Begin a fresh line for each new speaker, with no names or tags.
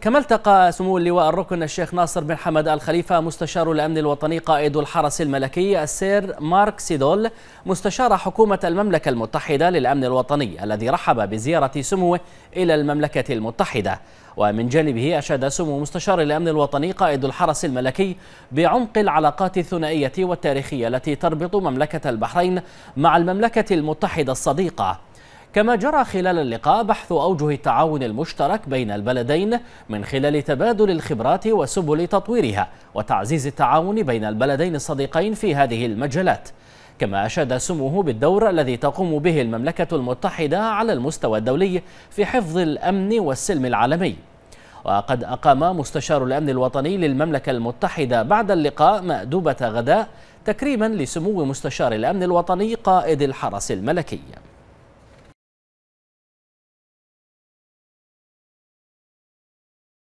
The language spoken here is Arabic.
كما التقى سمو اللواء الركن الشيخ ناصر بن حمد الخليفة مستشار الأمن الوطني قائد الحرس الملكي السير مارك سيدول مستشار حكومة المملكة المتحدة للأمن الوطني الذي رحب بزيارة سموه إلى المملكة المتحدة ومن جانبه أشاد سمو مستشار الأمن الوطني قائد الحرس الملكي بعمق العلاقات الثنائية والتاريخية التي تربط مملكة البحرين مع المملكة المتحدة الصديقة كما جرى خلال اللقاء بحث أوجه التعاون المشترك بين البلدين من خلال تبادل الخبرات وسبل تطويرها وتعزيز التعاون بين البلدين الصديقين في هذه المجالات كما أشاد سموه بالدور الذي تقوم به المملكة المتحدة على المستوى الدولي في حفظ الأمن والسلم العالمي وقد أقام مستشار الأمن الوطني للمملكة المتحدة بعد اللقاء مأدوبة غداء تكريما لسمو مستشار الأمن الوطني قائد الحرس الملكي